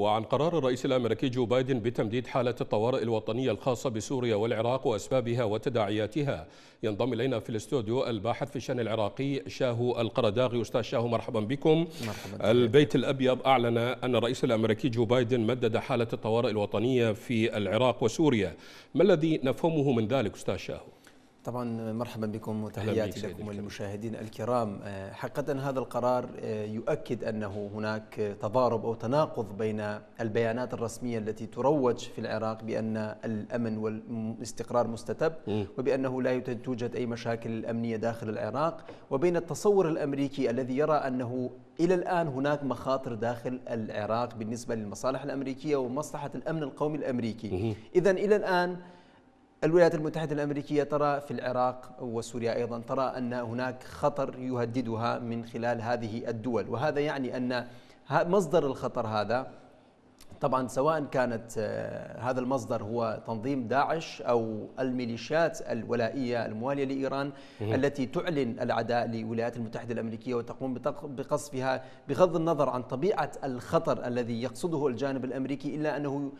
وعن قرار الرئيس الأمريكي جو بايدن بتمديد حالة الطوارئ الوطنية الخاصة بسوريا والعراق وأسبابها وتداعياتها ينضم إلينا في الاستوديو الباحث في الشأن العراقي شاهو القرداغي أستاذ شاهو مرحبا بكم مرحبا البيت الأبيض أعلن أن الرئيس الأمريكي جو بايدن مدد حالة الطوارئ الوطنية في العراق وسوريا ما الذي نفهمه من ذلك أستاذ شاهو طبعا مرحبا بكم وتحياتي لكم وللمشاهدين الكرام آه، حقيقة هذا القرار آه، يؤكد أنه هناك تضارب أو تناقض بين البيانات الرسمية التي تروج في العراق بأن الأمن والاستقرار مستتب وبأنه لا توجد أي مشاكل أمنية داخل العراق وبين التصور الأمريكي الذي يرى أنه إلى الآن هناك مخاطر داخل العراق بالنسبة للمصالح الأمريكية ومصلحة الأمن القومي الأمريكي إذا إلى الآن الولايات المتحدة الأمريكية ترى في العراق وسوريا أيضا ترى أن هناك خطر يهددها من خلال هذه الدول وهذا يعني أن مصدر الخطر هذا طبعا سواء كانت آه، هذا المصدر هو تنظيم داعش أو الميليشيات الولائية الموالية لإيران التي تعلن العداء للولايات المتحدة الأمريكية وتقوم بقصفها بغض النظر عن طبيعة الخطر الذي يقصده الجانب الأمريكي إلا أنه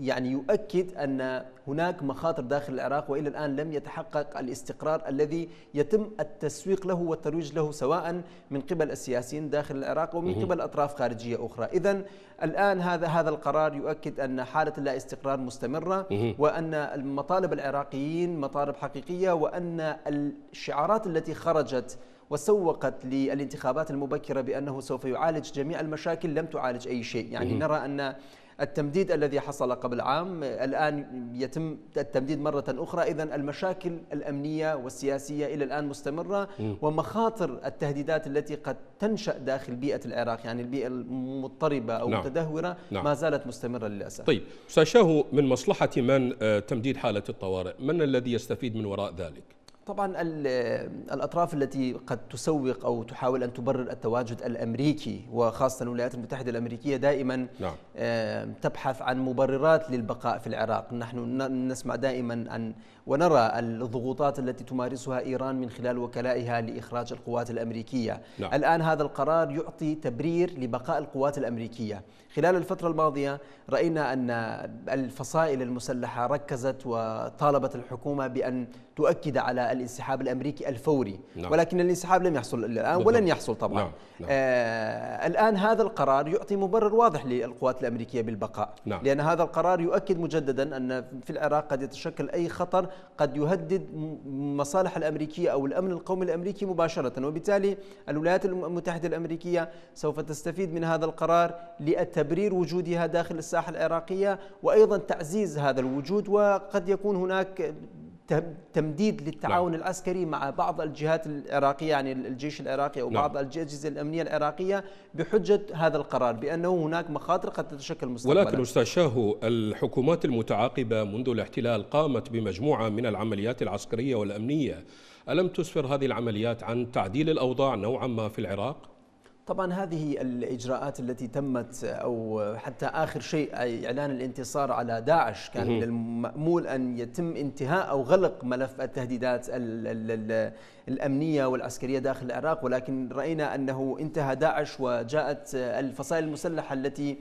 يعني يؤكد أن هناك مخاطر داخل العراق وإلى الآن لم يتحقق الاستقرار الذي يتم التسويق له والترويج له سواء من قبل السياسيين داخل العراق ومن قبل أطراف خارجية أخرى إذا الآن هذا هذا القرار يؤكد أن حالة اللا استقرار مستمرة وأن المطالب العراقيين مطالب حقيقية وأن الشعارات التي خرجت وسوقت للانتخابات المبكرة بأنه سوف يعالج جميع المشاكل لم تعالج أي شيء يعني نرى أن التمديد الذي حصل قبل عام الآن يتم التمديد مرة أخرى إذا المشاكل الأمنية والسياسية إلى الآن مستمرة ومخاطر التهديدات التي قد تنشأ داخل بيئة العراق يعني البيئة المضطربة أو نعم. المتدهورة نعم. ما زالت مستمرة للأسف طيب أستاذ شاهو من مصلحة من آه، تمديد حالة الطوارئ من الذي يستفيد من وراء ذلك؟ طبعا الأطراف التي قد تسوق أو تحاول أن تبرر التواجد الأمريكي وخاصة الولايات المتحدة الأمريكية دائما نعم. تبحث عن مبررات للبقاء في العراق نحن نسمع دائما عن ونرى الضغوطات التي تمارسها إيران من خلال وكلائها لإخراج القوات الأمريكية نعم. الآن هذا القرار يعطي تبرير لبقاء القوات الأمريكية خلال الفترة الماضية رأينا أن الفصائل المسلحة ركزت وطالبت الحكومة بأن تؤكد على الانسحاب الامريكي الفوري نعم. ولكن الانسحاب لم يحصل الان الان ولن يحصل طبعا نعم. نعم. آه الان هذا القرار يعطي مبرر واضح للقوات الامريكيه بالبقاء نعم. لان هذا القرار يؤكد مجددا ان في العراق قد يتشكل اي خطر قد يهدد مصالح الامريكيه او الامن القومي الامريكي مباشره وبالتالي الولايات المتحده الامريكيه سوف تستفيد من هذا القرار لتبرير وجودها داخل الساحه العراقيه وايضا تعزيز هذا الوجود وقد يكون هناك تمديد للتعاون لا. نعم. العسكري مع بعض الجهات العراقية يعني الجيش العراقي أو بعض نعم. الأجهزة الأمنية العراقية بحجة هذا القرار بأنه هناك مخاطر قد تتشكل مستقبلا ولكن أستاذ شاهو الحكومات المتعاقبة منذ الاحتلال قامت بمجموعة من العمليات العسكرية والأمنية ألم تسفر هذه العمليات عن تعديل الأوضاع نوعا ما في العراق؟ طبعا هذه الإجراءات التي تمت أو حتى آخر شيء إعلان الانتصار على داعش كان من المأمول أن يتم انتهاء أو غلق ملف التهديدات الأمنية والعسكرية داخل العراق ولكن رأينا أنه انتهى داعش وجاءت الفصائل المسلحة التي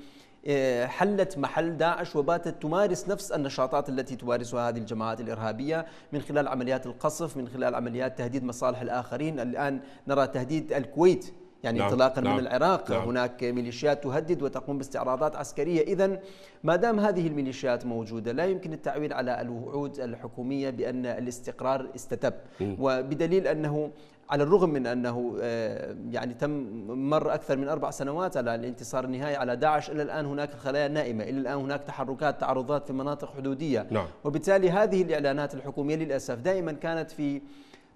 آه، حلت محل داعش وباتت تمارس نفس النشاطات التي تمارسها هذه الجماعات الإرهابية من خلال عمليات القصف من خلال عمليات تهديد مصالح الآخرين الآن نرى تهديد الكويت يعني نعم انطلاقا نعم من العراق نعم هناك ميليشيات تهدد وتقوم باستعراضات عسكرية إذا ما دام هذه الميليشيات موجودة لا يمكن التعويل على الوعود الحكومية بأن الاستقرار استتب م. وبدليل أنه على الرغم من انه آه، يعني تم مر اكثر من اربع سنوات على الانتصار النهائي على داعش الى الان هناك خلايا نائمه، الى الان هناك تحركات تعرضات في مناطق حدوديه، نعم. وبالتالي هذه الاعلانات الحكوميه للاسف دائما كانت في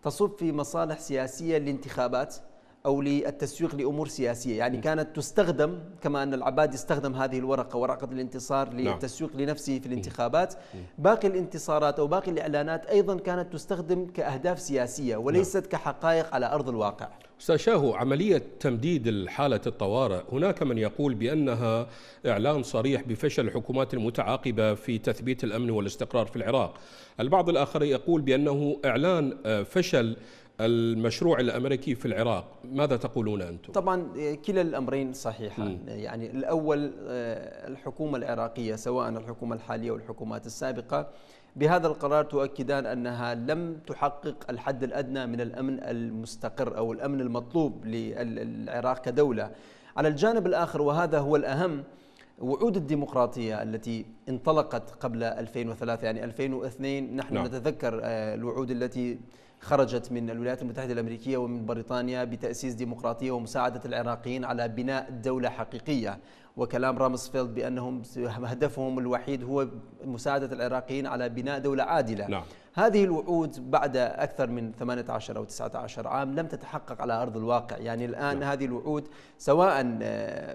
تصب في مصالح سياسيه للانتخابات أو للتسويق لأمور سياسية يعني نعم. كانت تستخدم كما أن العبادي استخدم هذه الورقة ورقة الانتصار نعم. للتسويق لنفسه في إيه. الانتخابات إيه. باقي الانتصارات أو باقي الإعلانات أيضا كانت تستخدم كأهداف سياسية نعم. وليست كحقائق على أرض الواقع استاذ شاهو عمليه تمديد حاله الطوارئ هناك من يقول بانها اعلان صريح بفشل الحكومات المتعاقبه في تثبيت الامن والاستقرار في العراق البعض الاخر يقول بانه اعلان آه، فشل المشروع الامريكي في العراق ماذا تقولون انتم طبعا كلا الامرين صحيحان يعني الاول آه، الحكومه العراقيه سواء الحكومه الحاليه والحكومات السابقه بهذا القرار تؤكدان انها لم تحقق الحد الادنى من الامن المستقر او الامن المطلوب للعراق كدوله على الجانب الاخر وهذا هو الاهم وعود الديمقراطية التي انطلقت قبل 2003 يعني 2002 نحن نعم. نتذكر آه، الوعود التي خرجت من الولايات المتحدة الأمريكية ومن بريطانيا بتأسيس ديمقراطية ومساعدة العراقيين على بناء دولة حقيقية وكلام رامسفيلد بأنهم هدفهم الوحيد هو مساعدة العراقيين على بناء دولة عادلة نعم. هذه الوعود بعد أكثر من 18 أو 19 عام لم تتحقق على أرض الواقع يعني الآن نعم. هذه الوعود سواء آه،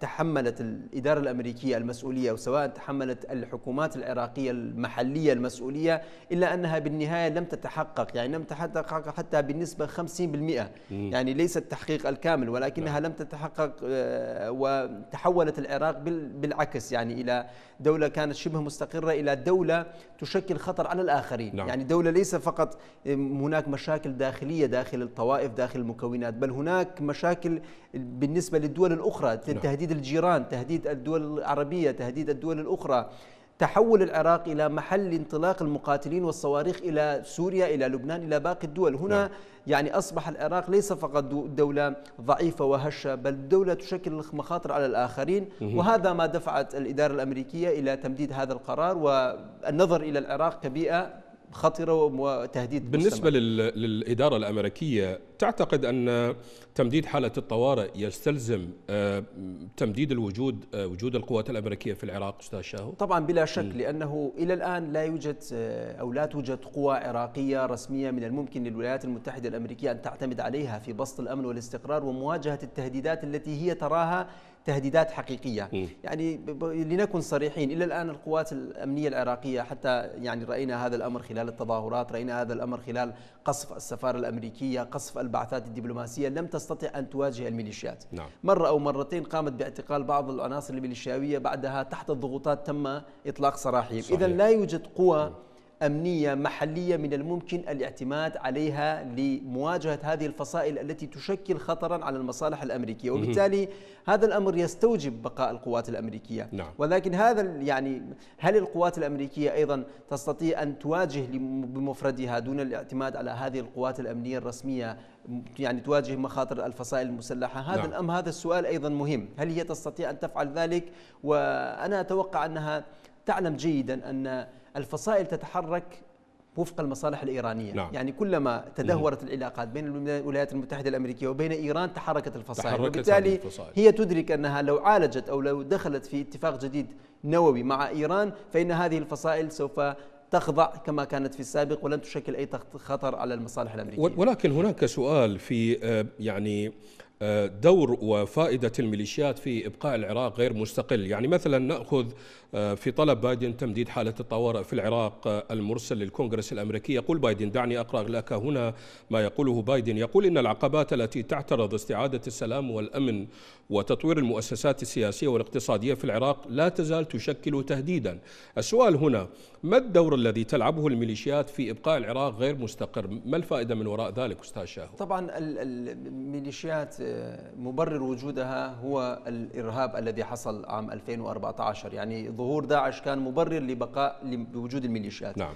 تحملت الإدارة الأمريكية المسؤولية وسواء تحملت الحكومات العراقية المحلية المسؤولية إلا أنها بالنهاية لم تتحقق يعني لم تتحقق حتى بالنسبة 50% مم. يعني ليس التحقيق الكامل ولكنها نعم. لم تتحقق آه، وتحولت العراق بالعكس يعني إلى دولة كانت شبه مستقرة إلى دولة تشكل خطر على الآخرين نعم. نعم. يعني دولة ليس فقط هناك مشاكل داخلية داخل الطوائف داخل المكونات بل هناك مشاكل بالنسبة للدول الأخرى نعم. تهديد الجيران تهديد الدول العربية تهديد الدول الأخرى تحول العراق إلى محل انطلاق المقاتلين والصواريخ إلى سوريا إلى لبنان إلى باقي الدول هنا نعم. يعني أصبح العراق ليس فقط دولة ضعيفة وهشة بل دولة تشكل مخاطر على الآخرين وهذا ما دفعت الإدارة الأمريكية إلى تمديد هذا القرار والنظر إلى العراق كبيئة خطرة وتهديد بالنسبة للإدارة الأمريكية تعتقد أن تمديد حالة الطوارئ يستلزم آه، تمديد الوجود آه، وجود القوات الأمريكية في العراق أستاذ شاهو طبعا بلا شك لأنه إلى الآن لا يوجد آه، أو لا توجد قوى عراقية رسمية من الممكن للولايات المتحدة الأمريكية أن تعتمد عليها في بسط الأمن والاستقرار ومواجهة التهديدات التي هي تراها تهديدات حقيقية م. يعني لنكن صريحين إلى الآن القوات الأمنية العراقية حتى يعني رأينا هذا الأمر خلال التظاهرات رأينا هذا الأمر خلال قصف السفارة الأمريكية قصف البعثات الدبلوماسية لم تستطع أن تواجه الميليشيات نعم. مرة أو مرتين قامت باعتقال بعض العناصر الميليشياوية بعدها تحت الضغوطات تم إطلاق سراحهم إذا لا يوجد قوى م. أمنية محلية من الممكن الاعتماد عليها لمواجهة هذه الفصائل التي تشكل خطرا على المصالح الأمريكية وبالتالي هذا الأمر يستوجب بقاء القوات الأمريكية نعم. ولكن هذا يعني هل القوات الأمريكية أيضا تستطيع أن تواجه بمفردها دون الاعتماد على هذه القوات الأمنية الرسمية يعني تواجه مخاطر الفصائل المسلحة هذا نعم. الأم هذا السؤال أيضا مهم هل هي تستطيع أن تفعل ذلك وأنا أتوقع أنها تعلم جيدا أن الفصائل تتحرك وفق المصالح الإيرانية نعم. يعني كلما تدهورت العلاقات بين الولايات المتحدة الأمريكية وبين إيران تحركت الفصائل تحركت وبالتالي الفصائل. هي تدرك أنها لو عالجت أو لو دخلت في اتفاق جديد نووي مع إيران فإن هذه الفصائل سوف تخضع كما كانت في السابق ولن تشكل أي خطر على المصالح الأمريكية ولكن هناك سؤال في آه، يعني دور وفائدة الميليشيات في إبقاء العراق غير مستقل يعني مثلا نأخذ آه، في طلب بايدن تمديد حالة الطوارئ في العراق آه، المرسل للكونغرس الأمريكي يقول بايدن دعني أقرأ لك هنا ما يقوله بايدن يقول إن العقبات التي تعترض استعادة السلام والأمن وتطوير المؤسسات السياسية والاقتصادية في العراق لا تزال تشكل تهديدا السؤال هنا ما الدور الذي تلعبه الميليشيات في إبقاء العراق غير مستقر ما الفائدة من وراء ذلك أستاذ شاهو طبعا الميليشيات مبرر وجودها هو الإرهاب الذي حصل عام 2014 يعني ظهور داعش كان مبرر لبقاء لوجود الميليشيات نعم.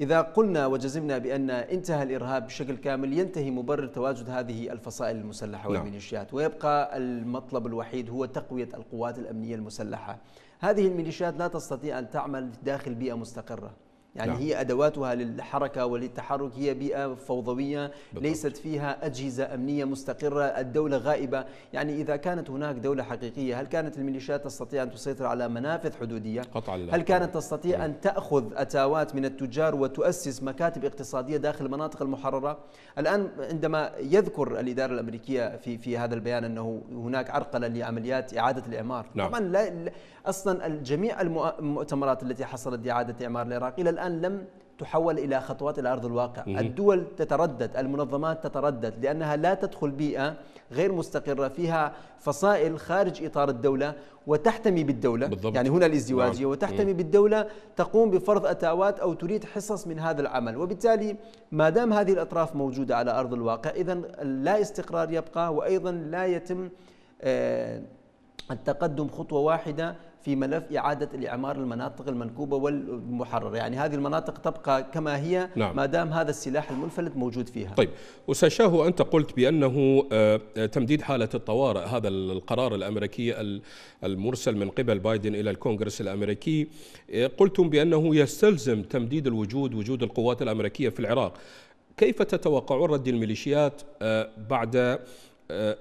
إذا قلنا وجزمنا بأن انتهى الإرهاب بشكل كامل ينتهي مبرر تواجد هذه الفصائل المسلحة نعم. والميليشيات ويبقى المطلب الوحيد هو تقوية القوات الأمنية المسلحة هذه الميليشيات لا تستطيع أن تعمل داخل بيئة مستقرة يعني نعم. هي أدواتها للحركة وللتحرك هي بيئة فوضوية بالضبط. ليست فيها أجهزة أمنية مستقرة الدولة غائبة يعني إذا كانت هناك دولة حقيقية هل كانت الميليشيات تستطيع أن تسيطر على منافذ حدودية قطع الله. هل كانت تستطيع نعم. أن تأخذ أتاوات من التجار وتؤسس مكاتب اقتصادية داخل المناطق المحررة الآن عندما يذكر الإدارة الأمريكية في, في هذا البيان أنه هناك عرقلة لعمليات إعادة الإعمار نعم. طبعا لا أصلا جميع المؤتمرات التي حصلت لإعادة إعمار العراق إلى الآن لم تحول إلى خطوات إلى أرض الواقع الدول تتردد المنظمات تتردد لأنها لا تدخل بيئة غير مستقرة فيها فصائل خارج إطار الدولة وتحتمي بالدولة بالضبط. يعني هنا الازدواجية نعم. وتحتمي مم. بالدولة تقوم بفرض أتاوات أو تريد حصص من هذا العمل وبالتالي ما دام هذه الأطراف موجودة على أرض الواقع إذا لا استقرار يبقى وأيضا لا يتم آه، التقدم خطوة واحدة في ملف إعادة الإعمار المناطق المنكوبة والمحررة يعني هذه المناطق تبقى كما هي نعم. ما دام هذا السلاح المنفلت موجود فيها طيب أستاذ أنت قلت بأنه آه، تمديد حالة الطوارئ هذا القرار الأمريكي المرسل من قبل بايدن إلى الكونغرس الأمريكي آه، قلتم بأنه يستلزم تمديد الوجود وجود القوات الأمريكية في العراق كيف تتوقعون رد الميليشيات آه، بعد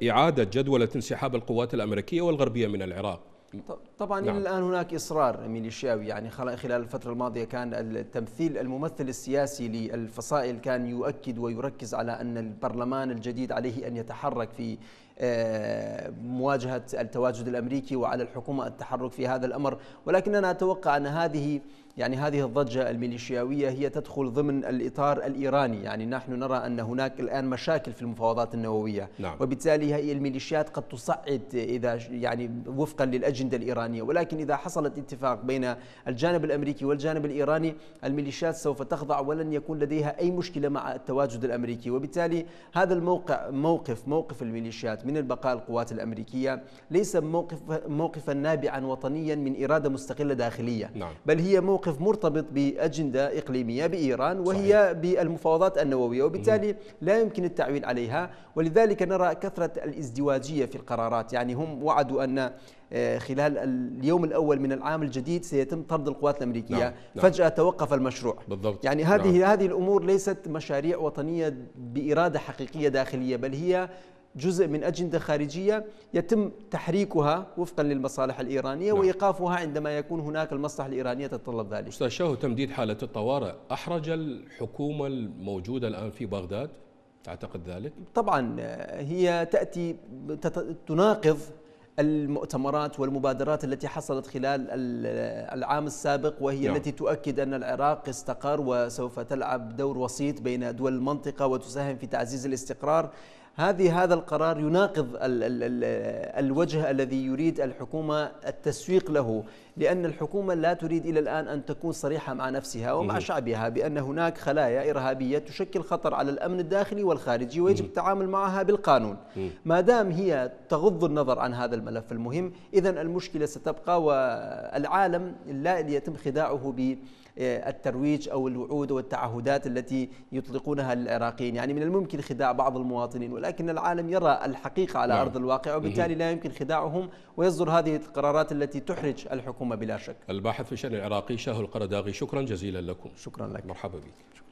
إعادة جدولة انسحاب القوات الأمريكية والغربية من العراق؟ طبعا نعم. الان هناك اصرار ميليشياوي يعني خلال الفتره الماضيه كان التمثيل الممثل السياسي للفصائل كان يؤكد ويركز على ان البرلمان الجديد عليه ان يتحرك في آه، مواجهه التواجد الامريكي وعلى الحكومه التحرك في هذا الامر ولكننا اتوقع ان هذه يعني هذه الضجة الميليشياوية هي تدخل ضمن الإطار الإيراني يعني نحن نرى أن هناك الآن مشاكل في المفاوضات النووية نعم. وبالتالي هي الميليشيات قد تصعد إذا يعني وفقا للأجندة الإيرانية ولكن إذا حصلت اتفاق بين الجانب الأمريكي والجانب الإيراني الميليشيات سوف تخضع ولن يكون لديها أي مشكلة مع التواجد الأمريكي وبالتالي هذا الموقع موقف موقف الميليشيات من البقاء القوات الأمريكية ليس موقف موقفا نابعا وطنيا من إرادة مستقلة داخلية نعم. بل هي موقف موقف مرتبط بأجندة إقليمية بإيران وهي صحيح. بالمفاوضات النووية وبالتالي لا يمكن التعويل عليها ولذلك نرى كثرة الازدواجية في القرارات يعني هم وعدوا أن آه، خلال اليوم الأول من العام الجديد سيتم طرد القوات الأمريكية نعم. نعم. فجأة نعم. توقف المشروع بالضبط. يعني هذه نعم. هذه الأمور ليست مشاريع وطنية بإرادة حقيقية داخلية بل هي جزء من أجندة خارجية يتم تحريكها وفقا للمصالح الإيرانية نعم. وإيقافها عندما يكون هناك المصلحة الإيرانية تتطلب ذلك أستاذ شاهو تمديد حالة الطوارئ أحرج الحكومة الموجودة الآن في بغداد تعتقد ذلك؟ طبعا هي تأتي تناقض المؤتمرات والمبادرات التي حصلت خلال العام السابق وهي نعم. التي تؤكد أن العراق استقر وسوف تلعب دور وسيط بين دول المنطقة وتساهم في تعزيز الاستقرار هذه هذا القرار يناقض الـ الـ الـ الوجه الذي يريد الحكومه التسويق له لان الحكومه لا تريد الى الان ان تكون صريحه مع نفسها ومع شعبها بان هناك خلايا ارهابيه تشكل خطر على الامن الداخلي والخارجي ويجب التعامل معها بالقانون ما دام هي تغض النظر عن هذا الملف المهم اذا المشكله ستبقى والعالم لا يتم خداعه ب الترويج او الوعود والتعهدات التي يطلقونها العراقيين، يعني من الممكن خداع بعض المواطنين ولا لكن العالم يرى الحقيقة على نعم. أرض الواقع وبالتالي لا يمكن خداعهم ويصدر هذه القرارات التي تحرج الحكومة بلا شك الباحث في الشأن العراقي شاه القرداغي شكرا جزيلا لكم شكرا لك مرحبا بك شكرا.